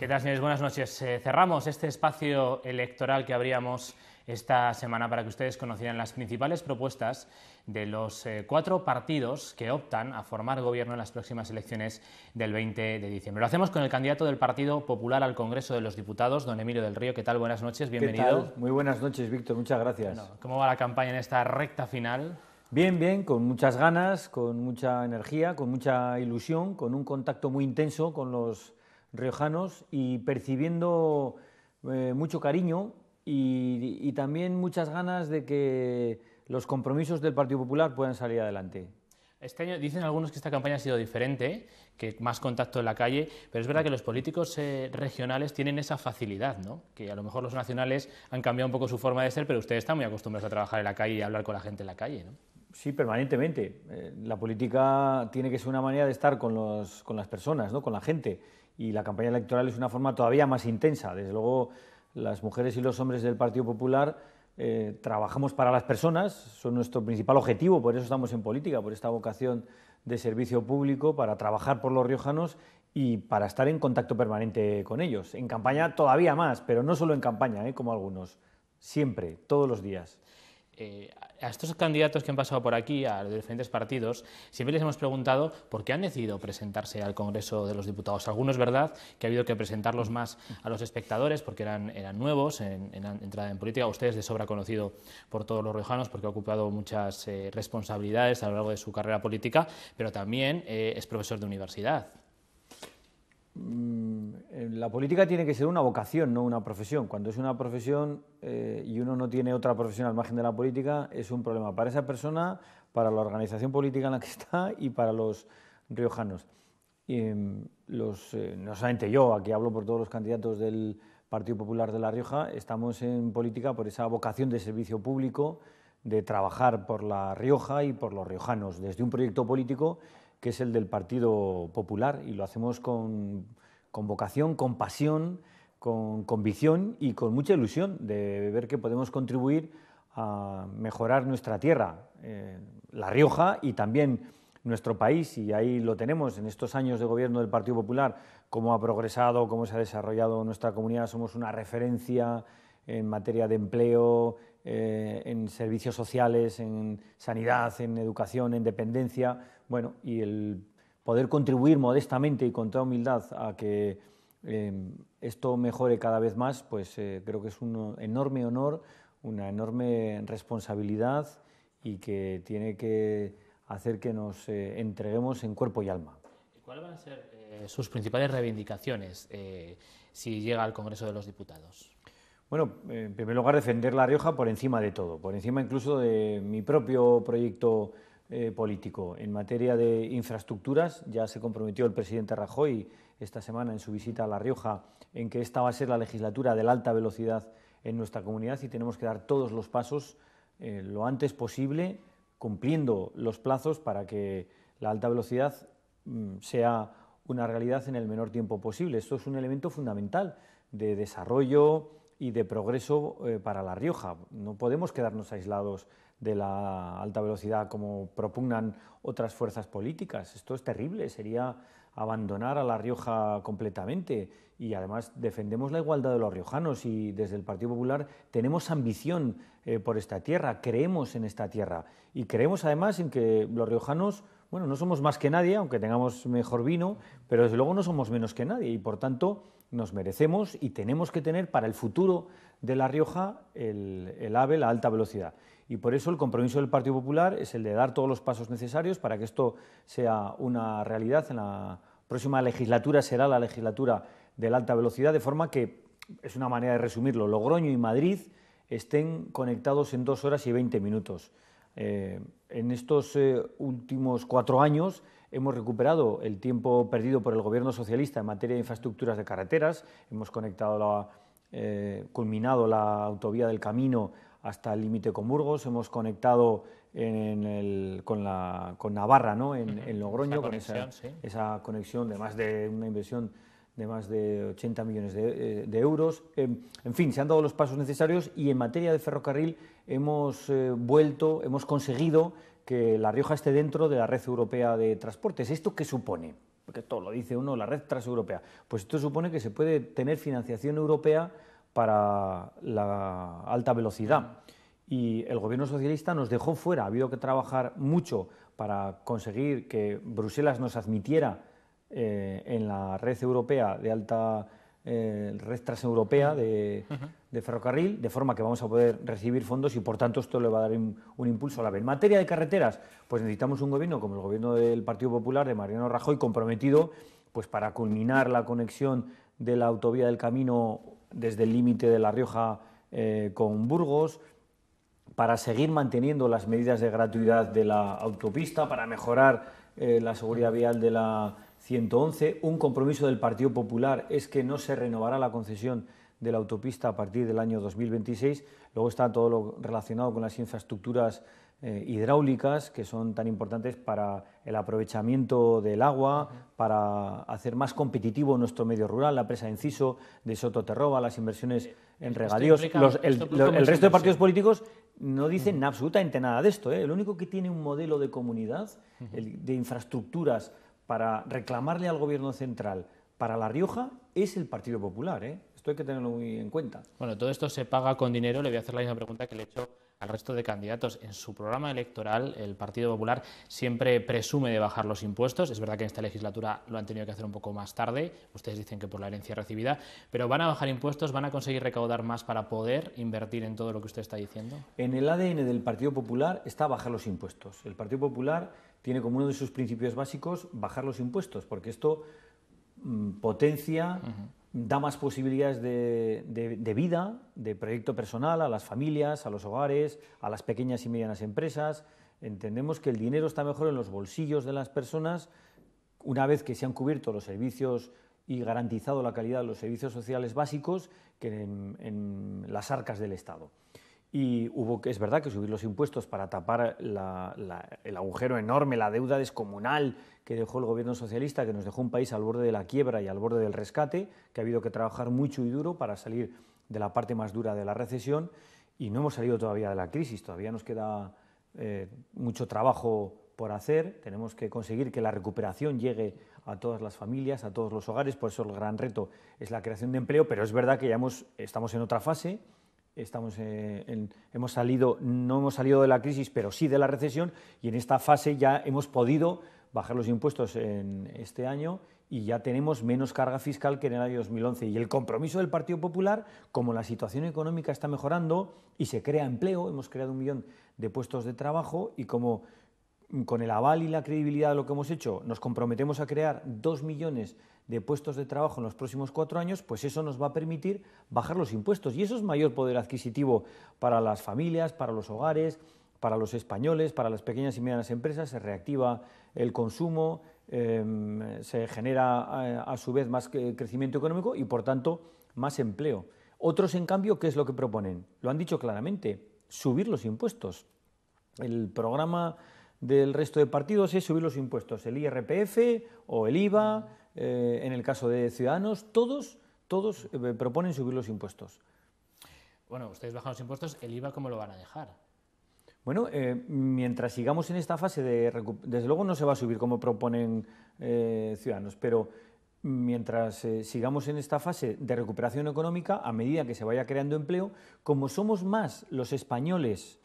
¿Qué tal, señores? Buenas noches. Eh, cerramos este espacio electoral que abríamos esta semana para que ustedes conocieran las principales propuestas de los eh, cuatro partidos que optan a formar gobierno en las próximas elecciones del 20 de diciembre. Lo hacemos con el candidato del Partido Popular al Congreso de los Diputados, don Emilio del Río. ¿Qué tal? Buenas noches, bienvenido. Muy buenas noches, Víctor, muchas gracias. ¿Cómo va la campaña en esta recta final? Bien, bien, con muchas ganas, con mucha energía, con mucha ilusión, con un contacto muy intenso con los riojanos y percibiendo eh, mucho cariño y, también muchas ganas de que los compromisos del Partido Popular puedan salir adelante. Este año dicen algunos que esta campaña ha sido diferente, que más contacto en la calle, pero es verdad que los políticos eh, regionales tienen esa facilidad, ¿no? Que a lo mejor los nacionales han cambiado un poco su forma de ser, pero ustedes están muy acostumbrados a trabajar en la calle y a hablar con la gente en la calle, ¿no? Sí, permanentemente. Eh, la política tiene que ser una manera de estar con, los, con las personas, ¿no? con la gente y la campaña electoral es una forma todavía más intensa. Desde luego, las mujeres y los hombres del Partido Popular eh, trabajamos para las personas, son nuestro principal objetivo, por eso estamos en política, por esta vocación de servicio público, para trabajar por los riojanos y para estar en contacto permanente con ellos. En campaña todavía más, pero no solo en campaña, eh, como algunos, siempre, todos los días. Eh, a estos candidatos que han pasado por aquí, a los diferentes partidos, siempre les hemos preguntado por qué han decidido presentarse al Congreso de los Diputados. Algunos, verdad, que ha habido que presentarlos más a los espectadores porque eran, eran nuevos en, en entrada en política. Ustedes de sobra conocido por todos los riojanos porque ha ocupado muchas eh, responsabilidades a lo largo de su carrera política, pero también eh, es profesor de universidad. Mm, la política tiene que ser una vocación, no una profesión. Cuando es una profesión eh, y uno no tiene otra profesión al margen de la política, es un problema para esa persona, para la organización política en la que está y para los riojanos. Y, em, los, eh, no solamente yo, aquí hablo por todos los candidatos del Partido Popular de La Rioja, estamos en política por esa vocación de servicio público, de trabajar por La Rioja y por los riojanos, desde un proyecto político que es el del Partido Popular y lo hacemos con con vocación, con pasión, con convicción y con mucha ilusión de ver que podemos contribuir a mejorar nuestra tierra, eh, La Rioja y también nuestro país. Y ahí lo tenemos en estos años de gobierno del Partido Popular, cómo ha progresado, cómo se ha desarrollado nuestra comunidad. Somos una referencia en materia de empleo, eh, en servicios sociales, en sanidad, en educación, en dependencia. Bueno, y el poder contribuir modestamente y con toda humildad a que em, esto mejore cada vez más, pues eh, creo que es un enorme honor, una enorme responsabilidad y que tiene que hacer que nos eh, entreguemos en cuerpo y alma. ¿Cuáles van a ser eh, sus principales reivindicaciones si llega al Congreso de los Diputados? Bueno, en primer lugar, defender La Rioja por encima de todo, por encima incluso de mi propio proyecto eh, político. En materia de infraestructuras, ya se comprometió el presidente Rajoy esta semana en su visita a La Rioja en que esta va a ser la legislatura de la alta velocidad en nuestra comunidad y tenemos que dar todos los pasos eh, lo antes posible, cumpliendo los plazos para que la alta velocidad mm, sea una realidad en el menor tiempo posible. Esto es un elemento fundamental de desarrollo, y de progreso eh, para La Rioja. No podemos quedarnos aislados de la alta velocidad como propugnan otras fuerzas políticas. Esto es terrible, sería abandonar a La Rioja completamente y además defendemos la igualdad de los riojanos y desde el Partido Popular tenemos ambición eh, por esta tierra, creemos en esta tierra y creemos además en que los riojanos bueno, no somos más que nadie, aunque tengamos mejor vino, pero desde luego no somos menos que nadie y por tanto nos merecemos y tenemos que tener para el futuro de La Rioja el, AVE, la alta velocidad. Y por eso el compromiso del Partido Popular es el de dar todos los pasos necesarios para que esto sea una realidad. En la próxima legislatura será la legislatura de la alta velocidad, de forma que, es una manera de resumirlo, Logroño y Madrid estén conectados en dos horas y veinte minutos. Eh, en estos eh, últimos cuatro años hemos recuperado el tiempo perdido por el gobierno socialista en materia de infraestructuras de carreteras, hemos conectado eh, culminado la autovía del camino hasta el límite con Burgos, hemos conectado con, Navarra, ¿no? en, Logroño, con esa, esa conexión de más de una inversión de más de 80 millones de, eh, euros. Em, en, fin, se han dado los pasos necesarios y en materia de ferrocarril hemos eh, vuelto, hemos conseguido que La Rioja esté dentro de la red europea de transportes. ¿Esto qué supone? Porque todo lo dice uno, la red transeuropea. Pues esto supone que se puede tener financiación europea para la alta velocidad. Y el gobierno socialista nos dejó fuera. Ha habido que trabajar mucho para conseguir que Bruselas nos admitiera eh, en la red europea de alta, eh, red transeuropea de, ferrocarril, de forma que vamos a poder recibir fondos y por tanto esto le va a dar un, impulso a la vez. En materia de carreteras, pues necesitamos un gobierno como el gobierno del Partido Popular de Mariano Rajoy comprometido pues para culminar la conexión de la autovía del camino desde el límite de La Rioja eh, con Burgos, para seguir manteniendo las medidas de gratuidad de la autopista, para mejorar la seguridad vial de la 111. Un compromiso del Partido Popular es que no se renovará la concesión de la autopista a partir del año 2026. Luego está todo lo relacionado con las infraestructuras eh, hidráulicas que son tan importantes para el aprovechamiento del agua, para hacer más competitivo nuestro medio rural, la presa de inciso de Sototerroba, las inversiones en regadíos. el, resto de partidos políticos no dicen absolutamente nada de esto. ¿eh? El único que tiene un modelo de comunidad, de infraestructuras para reclamarle al gobierno central para La Rioja es el Partido Popular. ¿eh? Esto hay que tenerlo muy en cuenta. Bueno, todo esto se paga con dinero. Le voy a hacer la misma pregunta que le he hecho al resto de candidatos. En su programa electoral, el Partido Popular siempre presume de bajar los impuestos. Es verdad que en esta legislatura lo han tenido que hacer un poco más tarde. Ustedes dicen que por la herencia recibida. Pero van a bajar impuestos, van a conseguir recaudar más para poder invertir en todo lo que usted está diciendo. En el ADN del Partido Popular está bajar los impuestos. El Partido Popular tiene como uno de sus principios básicos bajar los impuestos, porque esto mm, potencia, da más posibilidades de, vida, de proyecto personal a las familias, a los hogares, a las pequeñas y medianas empresas. Entendemos que el dinero está mejor en los bolsillos de las personas una vez que se han cubierto los servicios y garantizado la calidad de los servicios sociales básicos que en las arcas del Estado y hubo que, es verdad que subir los impuestos para tapar el agujero enorme, la deuda descomunal que dejó el gobierno socialista, que nos dejó un país al borde de la quiebra y al borde del rescate, que ha habido que trabajar mucho y duro para salir de la parte más dura de la recesión y no hemos salido todavía de la crisis, todavía nos queda eh, mucho trabajo por hacer, tenemos que conseguir que la recuperación llegue a todas las familias, a todos los hogares, por eso el gran reto es la creación de empleo, pero es verdad que ya estamos en otra fase estamos eh, hemos salido, no hemos salido de la crisis, pero sí de la recesión, y en esta fase ya hemos podido bajar los impuestos en este año y ya tenemos menos carga fiscal que en el año 2011. Y el compromiso del Partido Popular, como la situación económica está mejorando y se crea empleo, hemos creado un millón de puestos de trabajo y como con el aval y la credibilidad de lo que hemos hecho, nos comprometemos a crear dos millones de puestos de trabajo en los próximos cuatro años, pues eso nos va a permitir bajar los impuestos. Y eso es mayor poder adquisitivo para las familias, para los hogares, para los españoles, para las pequeñas y medianas empresas. Se reactiva el consumo, em, se genera eh, a su vez más crecimiento económico y, por tanto, más empleo. Otros, en cambio, ¿qué es lo que proponen? Lo han dicho claramente, subir los impuestos. El programa del resto de partidos es subir los impuestos, el IRPF o el IVA, eh, en el caso de Ciudadanos, todos, todos eh, proponen subir los impuestos. Bueno, ustedes bajan los impuestos, el IVA cómo lo van a dejar? Bueno, eh, mientras sigamos en esta fase de desde luego no se va a subir como proponen Ciudadanos, pero mientras sigamos en esta fase de recuperación económica, a medida que se vaya creando empleo, como somos más los españoles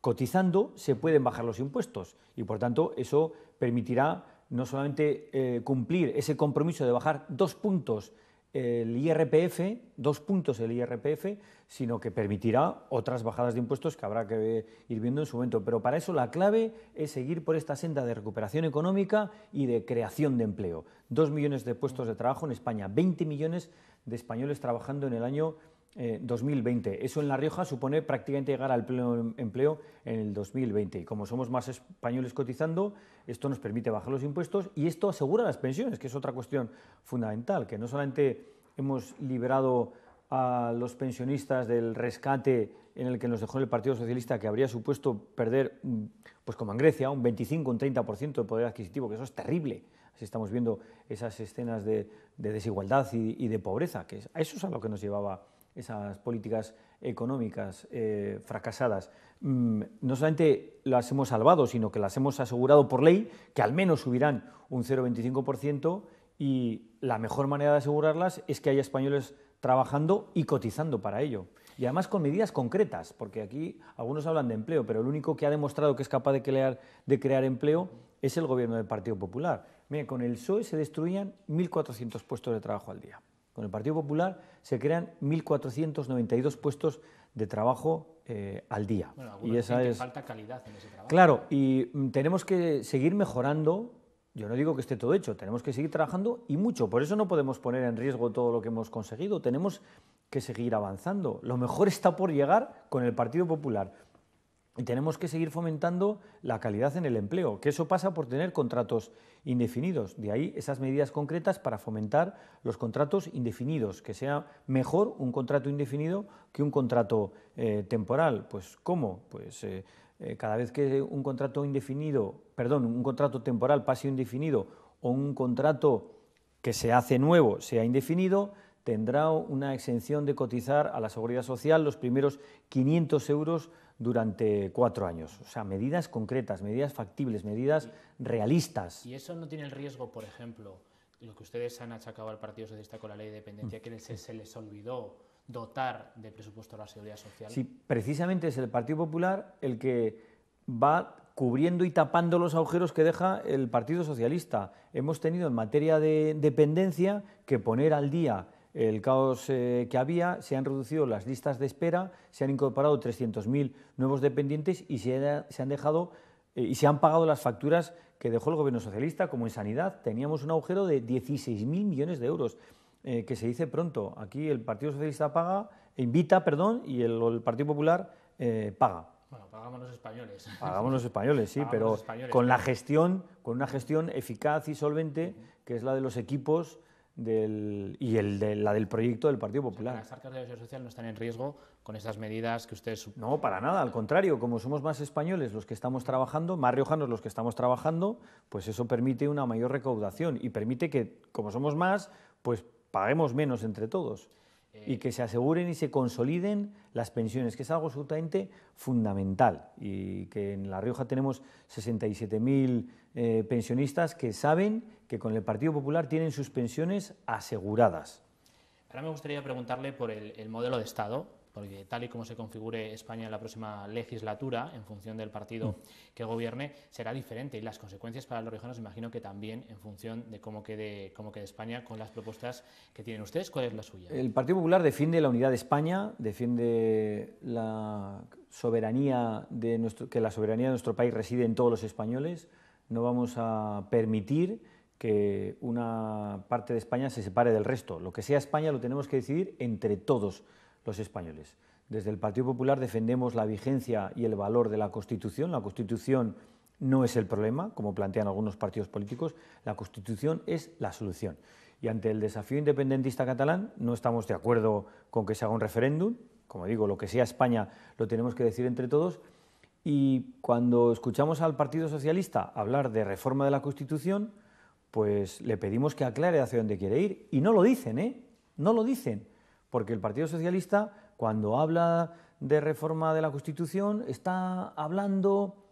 Cotizando se pueden bajar los impuestos y, por tanto, eso permitirá no solamente eh, cumplir ese compromiso de bajar dos puntos el IRPF, dos puntos el IRPF, sino que permitirá otras bajadas de impuestos que habrá que ir viendo en su momento. Pero para eso la clave es seguir por esta senda de recuperación económica y de creación de empleo. Dos millones de puestos de trabajo en España, 20 millones de españoles trabajando en el año 2020. Eh, eso en La Rioja supone prácticamente llegar al pleno em, empleo en el 2020. Y como somos más españoles cotizando, esto nos permite bajar los impuestos y esto asegura las pensiones, que es otra cuestión fundamental, que no solamente hemos liberado a los pensionistas del rescate en el que nos dejó el Partido Socialista, que habría supuesto perder, mm, pues como en Grecia, un 25, o un 30% de poder adquisitivo, que eso es terrible. Así estamos viendo esas escenas de, desigualdad y, de pobreza, que a eso es a lo que nos llevaba esas políticas económicas eh, fracasadas, mm, no solamente las hemos salvado, sino que las hemos asegurado por ley que al menos subirán un 0,25% y la mejor manera de asegurarlas es que haya españoles trabajando y cotizando para ello. Y además con medidas concretas, porque aquí algunos hablan de empleo, pero el único que ha demostrado que es capaz de crear, empleo es el gobierno del Partido Popular. con el PSOE se destruían 1.400 puestos de trabajo al día. Con el Partido Popular se crean 1.492 puestos de trabajo eh, al día. y esa es... que falta calidad en ese trabajo. Claro, y mm, tenemos que seguir mejorando. Yo no digo que esté todo hecho, tenemos que seguir trabajando y mucho. Por eso no podemos poner en riesgo todo lo que hemos conseguido. Tenemos que seguir avanzando. Lo mejor está por llegar con el Partido Popular. Y tenemos que seguir fomentando la calidad en el empleo, que eso pasa por tener contratos indefinidos. De ahí esas medidas concretas para fomentar los contratos indefinidos, que sea mejor un contrato indefinido que un contrato eh, temporal. Pues cómo, pues eh, eh, cada vez que un contrato indefinido, perdón, un contrato temporal pase indefinido o un contrato que se hace nuevo sea indefinido, tendrá una exención de cotizar a la Seguridad Social los primeros 500 euros durante cuatro años. O sea, medidas concretas, medidas factibles, medidas realistas. ¿Y eso no tiene el riesgo, por ejemplo, lo que ustedes han achacado al Partido Socialista con la ley de dependencia, mm. que se, se les olvidó dotar de presupuesto a la seguridad social? Sí, precisamente es el Partido Popular el que va cubriendo y tapando los agujeros que deja el Partido Socialista. Hemos tenido en materia de dependencia que poner al día el caos eh, que había, se han reducido las listas de espera, se han incorporado 300.000 nuevos dependientes y se, han dejado eh, y se han pagado las facturas que dejó el gobierno socialista, como en sanidad teníamos un agujero de 16.000 millones de euros, eh, que se dice pronto. Aquí el Partido Socialista paga, invita, perdón, y el, Partido Popular paga. Bueno, pagamos los españoles. Pagamos los españoles, sí, pero con la gestión, con una gestión eficaz y solvente, que es la de los equipos y el de, la del proyecto del Partido Popular. las arcas de la social no están en riesgo con estas medidas que ustedes... No, para nada, al contrario, como somos más españoles los que estamos trabajando, más riojanos los que estamos trabajando, pues eso permite una mayor recaudación y permite que, como somos más, pues paguemos menos entre todos y que se aseguren y se consoliden las pensiones, que es algo absolutamente fundamental y que en La Rioja tenemos 67.000 eh, pensionistas que saben que con el Partido Popular tienen sus pensiones aseguradas. Ahora me gustaría preguntarle por el modelo de Estado tal y como se configure España en la próxima legislatura, en función del partido mm. que gobierne, será diferente y las consecuencias para los riojanos imagino que también en función de cómo quede, quede España con las propuestas que tienen ustedes. ¿Cuál es la suya? El Partido Popular defiende la unidad de España, defiende la soberanía de que la soberanía de nuestro país reside en todos los españoles. No vamos a permitir que una parte de España se separe del resto. Lo que sea España lo tenemos que decidir entre todos los españoles. Desde el Partido Popular defendemos la vigencia y el valor de la Constitución. La Constitución no es el problema, como plantean algunos partidos políticos, la Constitución es la solución. Y ante el desafío independentista catalán no estamos de acuerdo con que se haga un referéndum. Como digo, lo que sea España lo tenemos que decir entre todos. Y cuando escuchamos al Partido Socialista hablar de reforma de la Constitución, pues le pedimos que aclare hacia dónde quiere ir. Y no lo dicen, ¿eh? No lo dicen. Porque el Partido Socialista, cuando habla de reforma de la Constitución, está hablando,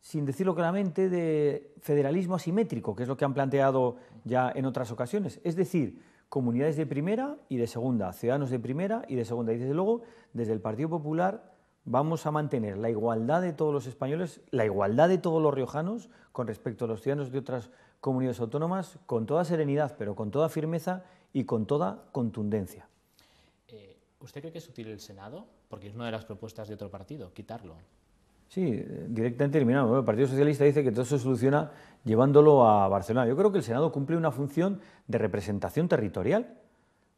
sin decirlo claramente, de federalismo asimétrico, que es lo que han planteado ya en otras ocasiones. Es decir, comunidades de primera y de segunda, ciudadanos de primera y de segunda. Y desde luego, desde el Partido Popular vamos a mantener la igualdad de todos los españoles, la igualdad de todos los riojanos con respecto a los ciudadanos de otras comunidades autónomas, con toda serenidad, pero con toda firmeza y con toda contundencia. ¿Usted cree que es útil el Senado? Porque es una de las propuestas de otro partido, quitarlo. Sí, directamente eliminado. El Partido Socialista dice que todo se soluciona llevándolo a Barcelona. Yo creo que el Senado cumple una función de representación territorial.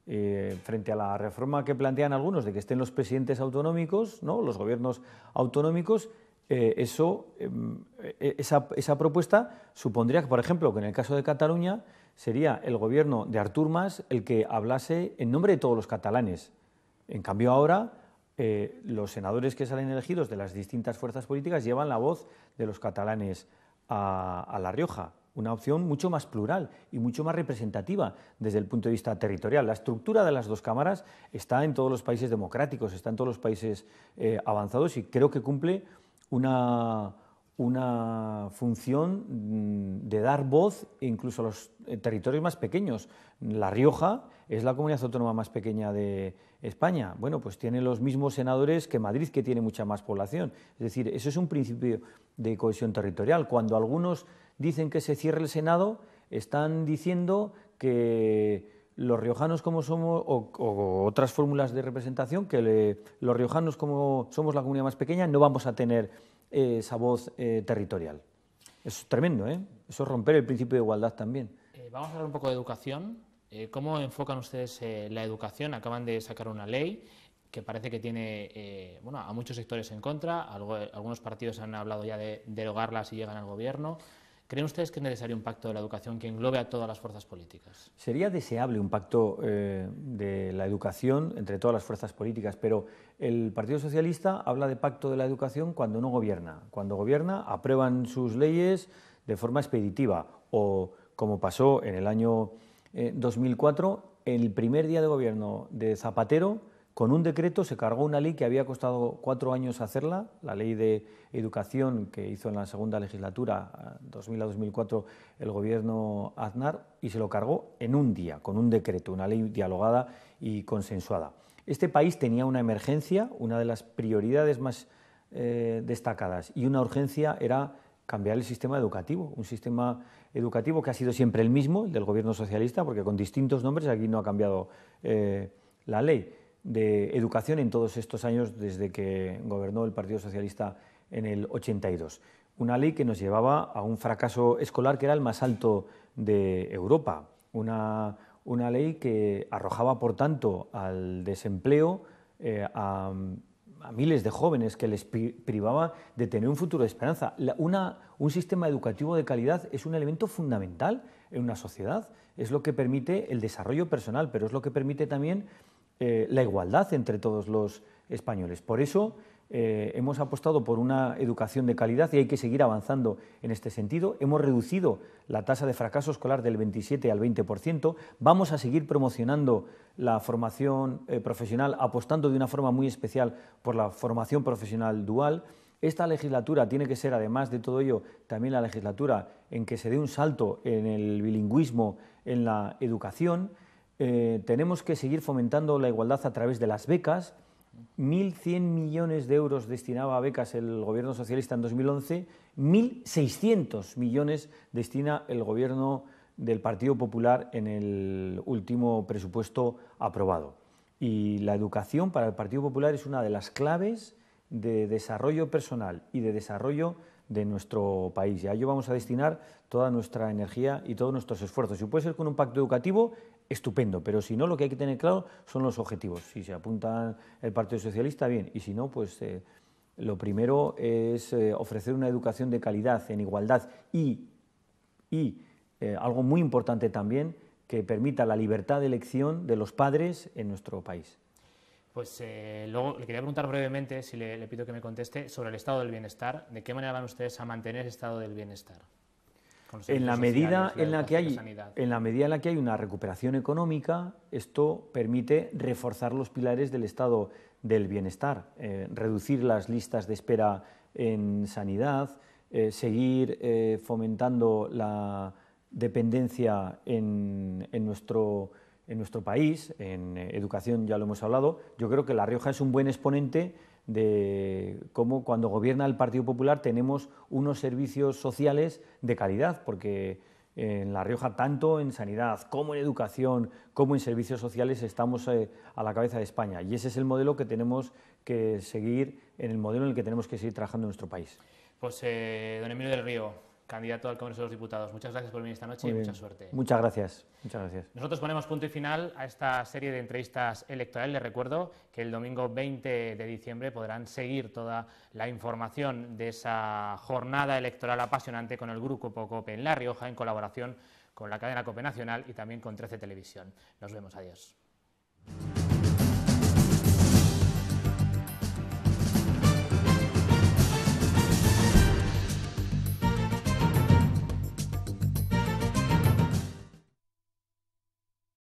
Eh, frente a la reforma que plantean algunos de que estén los presidentes autonómicos, ¿no? los gobiernos autonómicos, eh, eso, em, e, esa, esa, propuesta supondría, que, por ejemplo, que en el caso de Cataluña sería el gobierno de Artur Mas el que hablase en nombre de todos los catalanes, en cambio ahora eh, los senadores que salen elegidos de las distintas fuerzas políticas llevan la voz de los catalanes a, La Rioja, una opción mucho más plural y mucho más representativa desde el punto de vista territorial. La estructura de las dos cámaras está en todos los países democráticos, está en todos los países eh, avanzados y creo que cumple una una función mm, de dar voz incluso a los eh, territorios más pequeños. La Rioja es la comunidad autónoma más pequeña de España. Bueno, pues tiene los mismos senadores que Madrid, que tiene mucha más población. Es decir, eso es un principio de cohesión territorial. Cuando algunos dicen que se cierre el Senado, están diciendo que los riojanos como somos, o, otras fórmulas de representación, que los riojanos como somos la comunidad más pequeña, no vamos a tener eh, esa voz eh, territorial. Eso es tremendo, ¿eh? Eso es romper el principio de igualdad también. Eh, vamos a hablar un poco de educación. ¿Cómo enfocan ustedes la educación? Acaban de sacar una ley que parece que tiene a muchos sectores en contra. algunos partidos han hablado ya de derogarla si llegan al gobierno. ¿Creen ustedes que es necesario un pacto de la educación que englobe a todas las fuerzas políticas? Sería deseable un pacto eh, de la educación entre todas las fuerzas políticas, pero el Partido Socialista habla de pacto de la educación cuando no gobierna. Cuando gobierna aprueban sus leyes de forma expeditiva o, como pasó en el año eh, 2004, el primer día de gobierno de Zapatero, con un decreto se cargó una ley que había costado cuatro años hacerla, la ley de educación que hizo en la segunda legislatura, 2000 eh, a 2004, el gobierno Aznar, y se lo cargó en un día, con un decreto, una ley dialogada y consensuada. Este país tenía una emergencia, una de las prioridades más eh, destacadas, y una urgencia era cambiar el sistema educativo, un sistema educativo que ha sido siempre el mismo, el del gobierno socialista, porque con distintos nombres aquí no ha cambiado eh, la ley de educación en todos estos años desde que gobernó el Partido Socialista en el 82. Una ley que nos llevaba a un fracaso escolar que era el más alto de Europa. Una, ley que arrojaba, por tanto, al desempleo eh, a, miles de jóvenes, que les privaba de tener un futuro de esperanza. una, un sistema educativo de calidad es un elemento fundamental en una sociedad. Es lo que permite el desarrollo personal, pero es lo que permite también eh, la igualdad entre todos los españoles. Por eso eh, hemos apostado por una educación de calidad y hay que seguir avanzando en este sentido. Hemos reducido la tasa de fracaso escolar del 27 al 20%. Vamos a seguir promocionando la formación eh, profesional, apostando de una forma muy especial por la formación profesional dual. Esta legislatura tiene que ser, además de todo ello, también la legislatura en que se dé un salto en el bilingüismo, en la educación. Eh, tenemos que seguir fomentando la igualdad a través de las becas. 1.100 millones de euros destinaba a becas el gobierno socialista en 2011, 1.600 millones destina el gobierno del Partido Popular en el último presupuesto aprobado. Y la educación para el Partido Popular es una de las claves de desarrollo personal y de desarrollo de nuestro país. Y a ello vamos a destinar toda nuestra energía y todos nuestros esfuerzos. Y puede ser con un pacto educativo estupendo, pero si no, lo que hay que tener claro son los objetivos. Si se apunta el Partido Socialista, bien, y si no, pues eh, lo primero es eh, ofrecer una educación de calidad, en igualdad y, y eh, algo muy importante también, que permita la libertad de elección de los padres en nuestro país. Pues luego le quería preguntar brevemente, si le, le pido que me conteste, sobre el estado del bienestar. ¿De qué manera van ustedes a mantener el estado del bienestar? en la medida en la que hay en la medida en la que hay una recuperación económica esto permite reforzar los pilares del estado del bienestar eh, reducir las listas de espera en sanidad eh, seguir eh, fomentando la dependencia en nuestro país, en educación ya lo hemos hablado, yo creo que La Rioja es un buen exponente de cómo cuando gobierna el Partido Popular tenemos unos servicios sociales de calidad, porque en La Rioja, tanto en sanidad como en educación, como en servicios sociales, estamos eh, a la cabeza de España. Y ese es el modelo que tenemos que seguir, en el modelo en el que tenemos que seguir trabajando en nuestro país. Pues, eh, don Emilio del Río, candidato al Congreso de los Diputados. Muchas gracias por venir esta noche y mucha suerte. Muchas gracias. Muchas gracias. Nosotros ponemos punto y final a esta serie de entrevistas electorales. Les recuerdo que el domingo 20 de diciembre podrán seguir toda la información de esa jornada electoral apasionante con el grupo COPE en La Rioja en colaboración con la cadena COPE Nacional y también con 13 Televisión. Nos vemos. Adiós.